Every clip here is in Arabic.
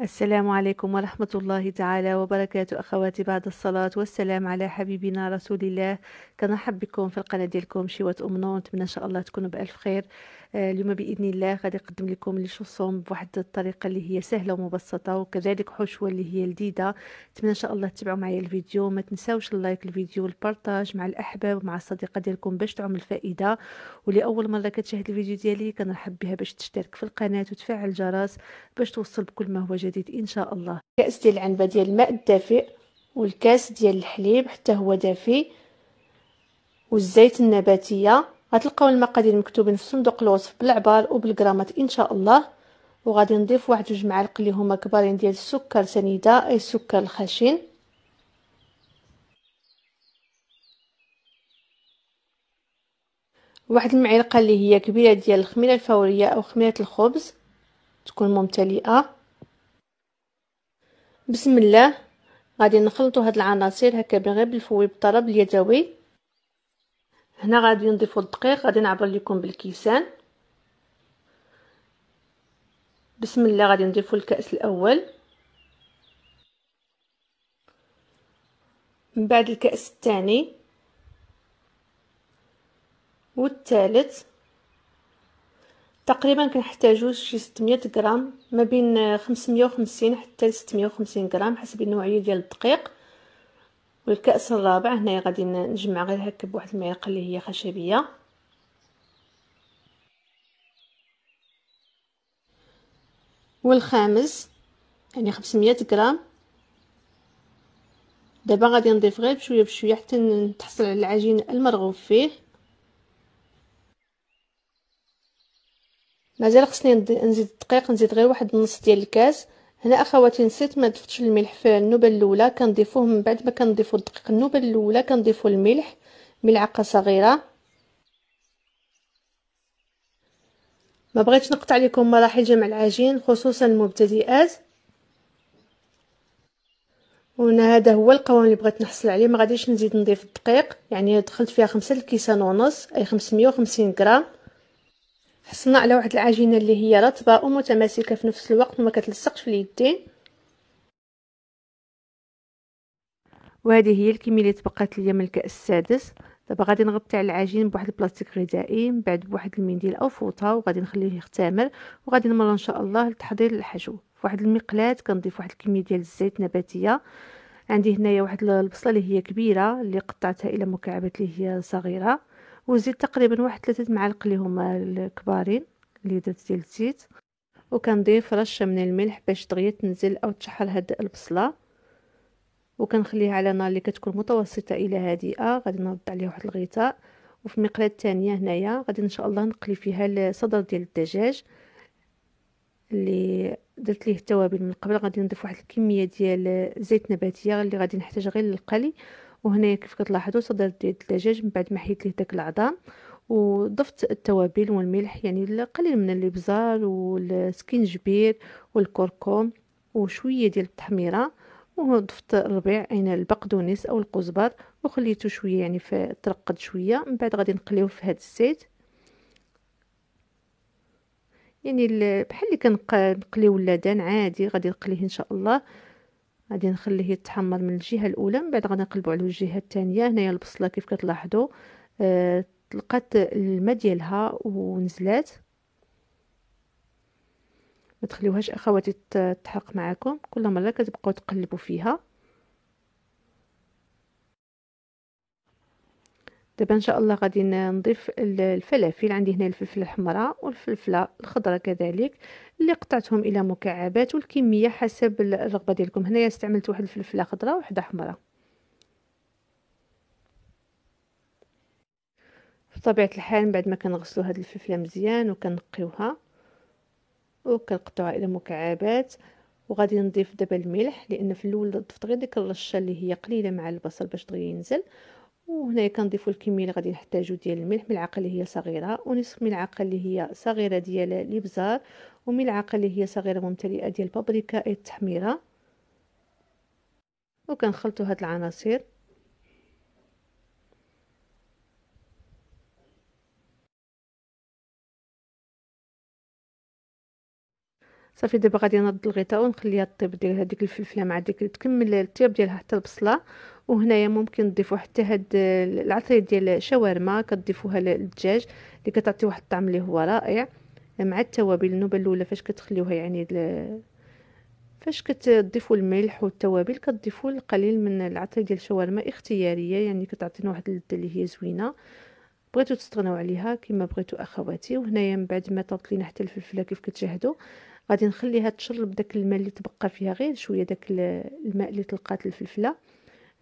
السلام عليكم ورحمة الله تعالى وبركاته أخواتي بعد الصلاة والسلام على حبيبنا رسول الله كنرحب بكم في القناة ديالكم شيوة أمنون نتمنى إن شاء الله تكونوا بألف خير آه، اليوم بإذن الله غادي نقدم لكم لي شوسوم بواحد الطريقة اللي هي سهلة ومبسطة وكذلك حشوة اللي هي لذيذة نتمنى إن شاء الله تتبعوا معايا الفيديو ما تنساوش اللايك الفيديو والبارطاج مع الأحباب ومع الصديقة ديالكم باش تعم الفائدة ولأول مرة كتشاهد الفيديو ديالي كنرحب بها باش تشترك في القناة وتفعل الجرس باش توصل بكل ما هو جديد جديد ان شاء الله كاس ديال العنبه ديال الماء الدافئ والكاس ديال الحليب حتى هو دافئ والزيت النباتيه غتلقاو المقادير مكتوبين في صندوق الوصف بالعبار وبالغرامات ان شاء الله وغادي نضيف واحد جوج معالق اللي هما كبارين ديال السكر سنيده اي السكر الخشن واحد المعلقه اللي هي كبيره ديال الخميره الفوريه او خميره الخبز تكون ممتلئه بسم الله غادي نخلطوا هاد العناصر هكا بغير بالفوي بالطرب اليدوي هنا غادي نضيفوا الدقيق غادي نعبر لكم بالكيسان بسم الله غادي نضيفوا الكاس الاول من بعد الكاس الثاني والثالث تقريبا كنحتاجو شي 600 غرام ما بين 550 حتى 650 غرام حسب النوعيه ديال الدقيق والكاس الرابع هنايا غادي نجمع غير هكا بواحد المعلقه اللي هي خشبيه والخامس يعني 500 غرام دابا غادي نضيف غير بشويه بشويه حتى نتحصل على العجين المرغوب فيه مازال خصني نزيد الدقيق نزيد غير واحد النص ديال الكاس هنا اخواتي نسيت ما ضفتش الملح في النوبه الاولى كنضيفوه من بعد ما كنضيفو الدقيق النوبه الاولى كنضيفو الملح ملعقه صغيره ما بغيتش نقطع لكم مراحل جمع العجين خصوصا المبتدئات وهنا هذا هو القوام اللي بغيت نحصل عليه ما غاديش نزيد نضيف الدقيق يعني دخلت فيها خمسة الكيسان ونص اي 550 غرام حصلنا على واحد العجينه اللي هي رطبه ومتماسكه في نفس الوقت وما كتلصقش في اليدين وهذه هي الكميه اللي تبقات ليا من الكاس السادس دابا غادي نغطي على العجين بواحد البلاستيك غذائي من بعد بواحد المنديل او فوطه وغادي نخليه يختمر وغادي نمر ان شاء الله لتحضير الحشو في واحد المقلاه كنضيف واحد الكميه ديال الزيت نباتيه عندي هنايا واحد البصله اللي هي كبيره اللي قطعتها الى مكعبات اللي هي صغيره وزيد تقريبا واحد ثلاثة معالق اللي هما الكبارين اللي درت ديال الزيت وكنضيف رشه من الملح باش دغيا تنزل او تشحر هاد البصله وكنخليها على نار اللي كتكون متوسطه الى هادئه غادي نرد عليها واحد الغطاء وفي المقلاة الثانيه هنايا غادي ان شاء الله نقلي فيها الصدر ديال الدجاج اللي درت ليه التوابل من قبل غادي نضيف واحد الكميه ديال زيت نباتيه اللي غادي نحتاج غير للقلي وهنايا كيف كتلاحظوا صدرت ديال الدجاج من بعد ما حيت ليه داك العظام وضفت التوابل والملح يعني القليل من الابزار والسكينجبير والكركم وشويه ديال التحميره وضفت الربيع اين يعني البقدونس او القزبر وخليته شويه يعني ترقد شويه من بعد غادي نقليوه في هذا الزيت يعني بحال اللي كنقليو اللدان عادي غادي نقليه ان شاء الله غادي نخليه يتحمر من الجهه الاولى من بعد غادي نقلبو على الجهه الثانيه هنايا البصله كيف كتلاحظوا آه، تلقات الماء ديالها ونزلات ما تخليوهاش اخواتي تحرق معكم كل مره كتبقاو تقلبوا فيها دابا ان شاء الله غادي نضيف الفلافل عندي هنا الفلفله الحمراء والفلفله الخضراء كذلك اللي قطعتهم الى مكعبات والكميه حسب الرغبه ديالكم هنايا استعملت واحد الفلفله خضراء وحده حمراء بطبيعه الحال بعد ما كنغسلو هاد الفلفله مزيان وكنقيوها وكنقطعوها الى مكعبات وغادي نضيف دابا الملح لان في الاول ضفت غير ديك الرشه اللي هي قليله مع البصل باش دغيا ينزل وهنايا كنضيفوا الكميه اللي غادي نحتاجو ديال الملح ملعقه اللي هي صغيره ونصف ملعقه اللي هي صغيره ديال الابزار وملعقه اللي هي صغيره ممتلئه ديال بابريكا التحميره وكنخلطوا هاد العناصر صافي دابا غادي نرد الغطاء ونخليها طيب ديال هذيك الفلفله مع ديك تكمل الطياب ديالها حتى البصله وهنايا ممكن تضيفوا حتى هاد العطريه ديال الشاورما كتضيفوها للدجاج اللي كتعطي واحد الطعم اللي هو رائع مع التوابل النوبه الاولى فاش كتخليوها يعني فاش كتضيفوا الملح والتوابل كتضيفوا القليل من العطريه ديال الشاورما اختياريه يعني كتعطينا واحد اللذه اللي هي زوينه بغيتو تستغناو عليها كما بغيتو اخواتي وهنايا من بعد ما طابت لينا حتى الفلفله كيف كتشاهدوا غادي نخليها تشرب داك الماء اللي تبقى فيها غير شويه داك الماء اللي تلقات الفلفله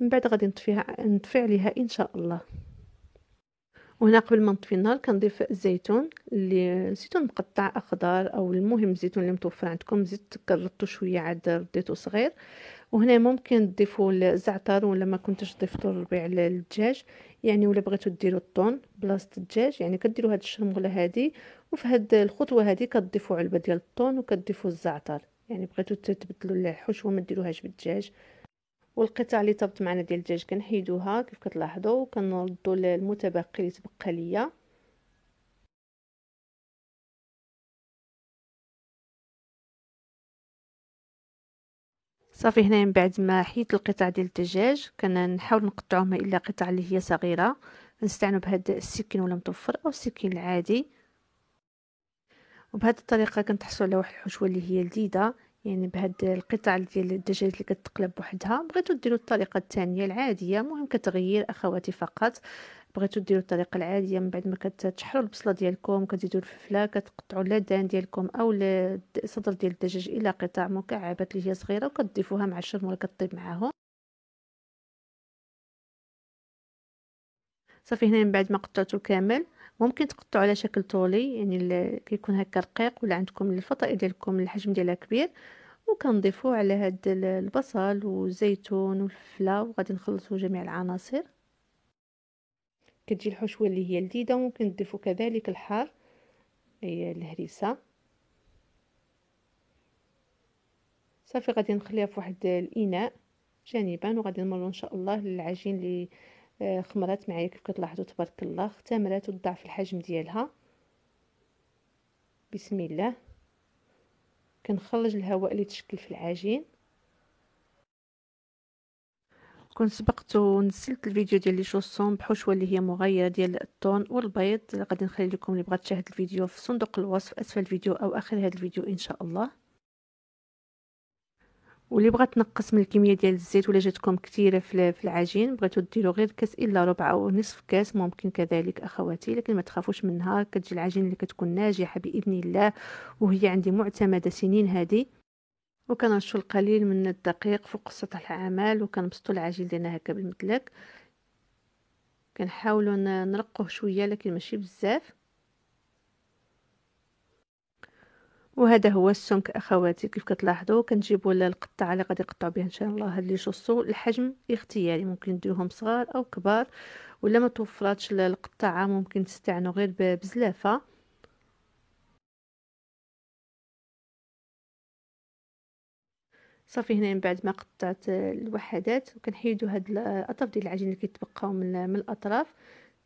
من بعد غادي نطفيها نطفي عليها ان شاء الله وهنا قبل ما نطفي النار كنضيف الزيتون اللي زيتون مقطع اخضر او المهم الزيتون اللي متوفر عندكم زيت كرطو شويه عاد رديتو صغير وهنا ممكن تضيفوا الزعتر ولا ما كنتش ضفتو الربيع للدجاج يعني ولا بغيتوا ديروا الطون بلاصه الدجاج يعني كديروا هاد الشرمغله هادي وفي هاد الخطوه هادي كتضيفوا علبه ديال الطون وكتضيفوا الزعتر يعني بغيتوا تبدلوا الحشوه ما ديروهاش بالدجاج والقطع اللي طابت معنا ديال الدجاج كنحيدوها كيف كتلاحظوا وكنردوا المتبقي اللي تبقى ليا صافي هنا من بعد ما حيدت القطع ديال الدجاج كنحاول نقطعهم الا قطع اللي هي صغيره نستعنوا بهذا السكين ولا متوفر او السكين العادي وبهذه الطريقه كنتحصلوا على واحد الحشوه اللي هي لذيذه يعني بهاد القطع ديال الدجاج اللي كتقلب بوحدها بغيتو ديروا الطريقه الثانيه العاديه المهم كتغيير اخواتي فقط بغيتو ديروا الطريقه العاديه من بعد ما كتشحروا البصله ديالكم كتزيدوا الفلفله كتقطعوا اللدان ديالكم او الصدر ديال الدجاج الى قطع مكعبات اللي هي صغيره وكتضيفوها مع الشرم ولا كطيب معاهم صافي هنا من بعد ما قطعته كامل ممكن تقطعوا على شكل طولي يعني كيكون هكا رقيق ولا عندكم الفطائر ديالكم الحجم ديالها كبير وكنضيفوه على هاد البصل والزيتون والفلفله وغادي نخلطوا جميع العناصر كتجي الحشوه اللي هي لذيذه وممكن تضيفوا كذلك الحار هي الهريسه صافي غادي نخليها في واحد الاناء جانبا وغادي نمروا ان شاء الله للعجين اللي خمرات معايا كيف كتلاحظوا تبارك الله اختمرات وضعف الحجم ديالها بسم الله كنخرج الهواء اللي تشكل في العجين كنت سبقت ونسلت الفيديو ديال لي شوسون بحشوه اللي هي مغيره ديال الطون والبيض غادي نخلي لكم اللي بغات تشاهد الفيديو في صندوق الوصف اسفل الفيديو او اخر هذا الفيديو ان شاء الله واللي بغات تنقص من الكميه ديال الزيت ولا جاتكم كثيره في العجين بغيتو ديروا غير كاس الا ربع او نصف كاس ممكن كذلك اخواتي لكن ما تخافوش منها كتجي العجين اللي كتكون ناجحه باذن الله وهي عندي معتمده سنين هذه وكنرشوا القليل من الدقيق فوق سطح العمل وكنبسطوا العجين ديالنا هكا بالمدلك كنحاولوا نرقوه شويه لكن ماشي بزاف وهذا هو السمك اخواتي كيف كتلاحظوا كنجيبوا القطعه اللي غادي نقطعوا بها ان شاء الله هاد لي شوسو الحجم اختياري ممكن ديروهم صغار او كبار ولا ما توفراتش القطعه ممكن تستعنوا غير بزلافه صافي هنا من بعد ما قطعت الوحدات وكنحيدوا هاد الاطراف ديال العجين اللي كيتبقاو من الاطراف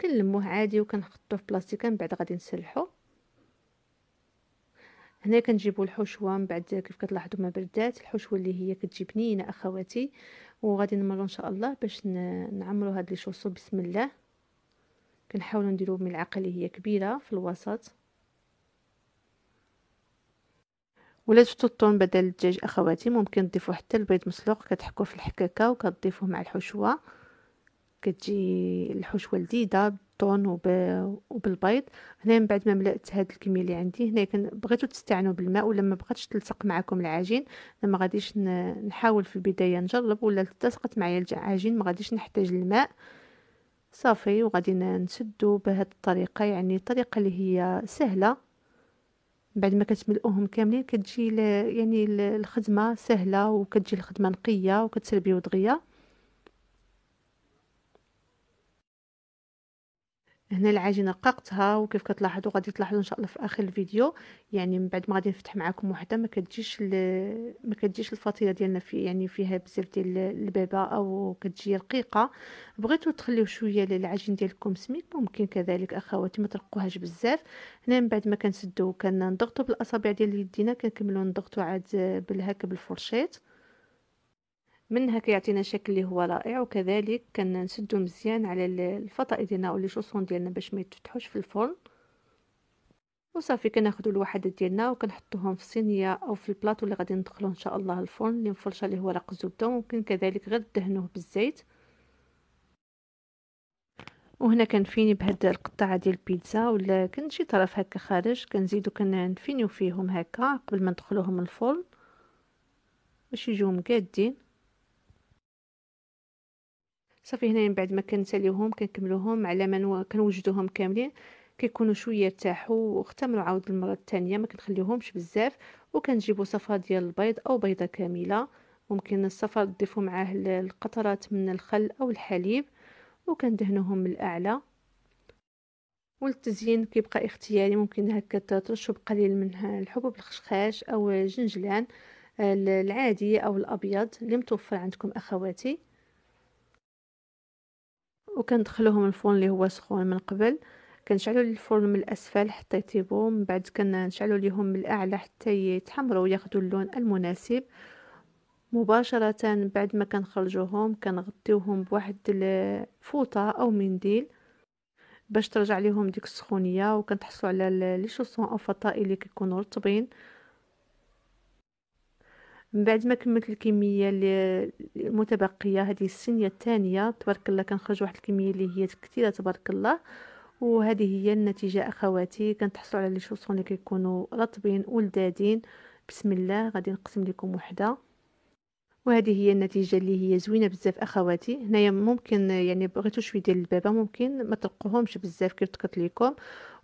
كنلموه عادي وكنحطوه في بلاستيكه من بعد غادي نسلحوه هنا كنجيبو الحشوه من بعد كيف كتلاحظوا ما بردات الحشوه اللي هي كتجي بنينه اخواتي وغادي نمرو ان شاء الله باش نعمرو هاد لي شوصو بسم الله كنحاولوا نديرو ملعقه اللي هي كبيره في الوسط ولا شفتوا الطون بدل الدجاج اخواتي ممكن تضيفوا حتى البيض مسلوق كتحكوه في الحكاكه وكتضيفوه مع الحشوه كتجي الحشوه لذيذه بالطون وبالبيض هنا من بعد ما ملأت هاد الكميه اللي عندي هنا كان بغيتو تستعنوا بالماء ولا ما تلصق معكم العجين انا ما غاديش نحاول في البدايه نجرب ولا التصقت معايا العجين ما غاديش نحتاج الماء صافي وغادي نسدو بهاد الطريقه يعني الطريقه اللي هي سهله بعد ما كتملؤهم كاملين كتجي يعني الخدمه سهله وكتجي الخدمه نقيه وكتسربيو دغيا هنا العجينه رققتها وكيف كتلاحظوا غادي تلاحظوا ان شاء الله في اخر الفيديو يعني من بعد ما غادي نفتح معكم وحده ما كتجيش ما كتجيش الفصيله ديالنا في يعني فيها بزاف ديال البيبه او كتجي رقيقه بغيتو تخليو شويه للعجين ديالكم سميك ممكن كذلك اخواتي ما ترقوهاش بزاف هنا من بعد ما كنسدو كنضغطوا بالاصابع ديال يدينا كنكملوا نضغطوا عاد بالهكا بالفرشيط منها كيعطينا شكل اللي هو رائع وكذلك كنسدو مزيان على الفطاء ديالنا ولا شوسون ديالنا باش ما يتفتحوش في الفرن وصافي كناخذوا الوحدات ديالنا وكنحطوهم في صينيه او في البلاطو اللي غادي ندخلوه ان شاء الله الفرن اللي مفرشه اللي هو رق الزبده ممكن كذلك غير دهنوه بالزيت وهنا كنفيني بهاد القطعه ديال البيتزا ولا كان شي طرف هكا خارج كنزيدو كنفينيو فيهم هكا قبل ما ندخلوهم الفرن باش يجيو مقادين صافي هنا من بعد ما كنساليوهم كنكملوهم على ما كنوجدوهم كاملين كيكونوا شويه ارتاحوا واختمروا عاود المره الثانيه ما كنخليوهمش بزاف وكنجيبوا صفه ديال البيض او بيضه كامله ممكن الصفر تضيفوا معاه القطرات من الخل او الحليب وكندهنوهم من الاعلى والتزيين كيبقى اختياري ممكن هكا ترشوا بقليل من الحبوب الخشخاش او الجنجلان العاديه او الابيض اللي متوفر عندكم اخواتي وكندخلوهم الفرن اللي هو سخون من قبل كنشعلوا الفرن من الاسفل حتى يطيبوا من بعد كنشعلوا ليهم من الاعلى حتى يتحمروا وياخذوا اللون المناسب مباشره بعد ما كنخرجوهم كنغطيوهم بواحد الفوطه او منديل باش ترجع ليهم ديك السخونيه وكنتحصلوا على لي شوسون او فطائل اللي كيكونوا رطبين من بعد ما كملت الكميه المتبقيه هذه السنيه الثانيه تبارك الله كنخرج واحد الكميه اللي هي كثيره تبارك الله وهذه هي النتيجه اخواتي كنتحصلوا على لي شوسون اللي كيكونوا رطبين ولذاذين بسم الله غادي نقسم لكم وحده وهذه هي النتيجه اللي هي زوينه بزاف اخواتي هنايا ممكن يعني بغيتو شويه ديال البابه ممكن ما تلقوهمش بزاف كيف ذكرت لكم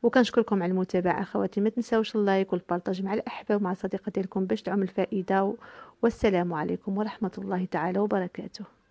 وكنشكركم على المتابعه اخواتي ما تنساوش اللايك والبارطاج مع الاحباب ومع الصديقه ديالكم باش تعم الفائده والسلام عليكم ورحمه الله تعالى وبركاته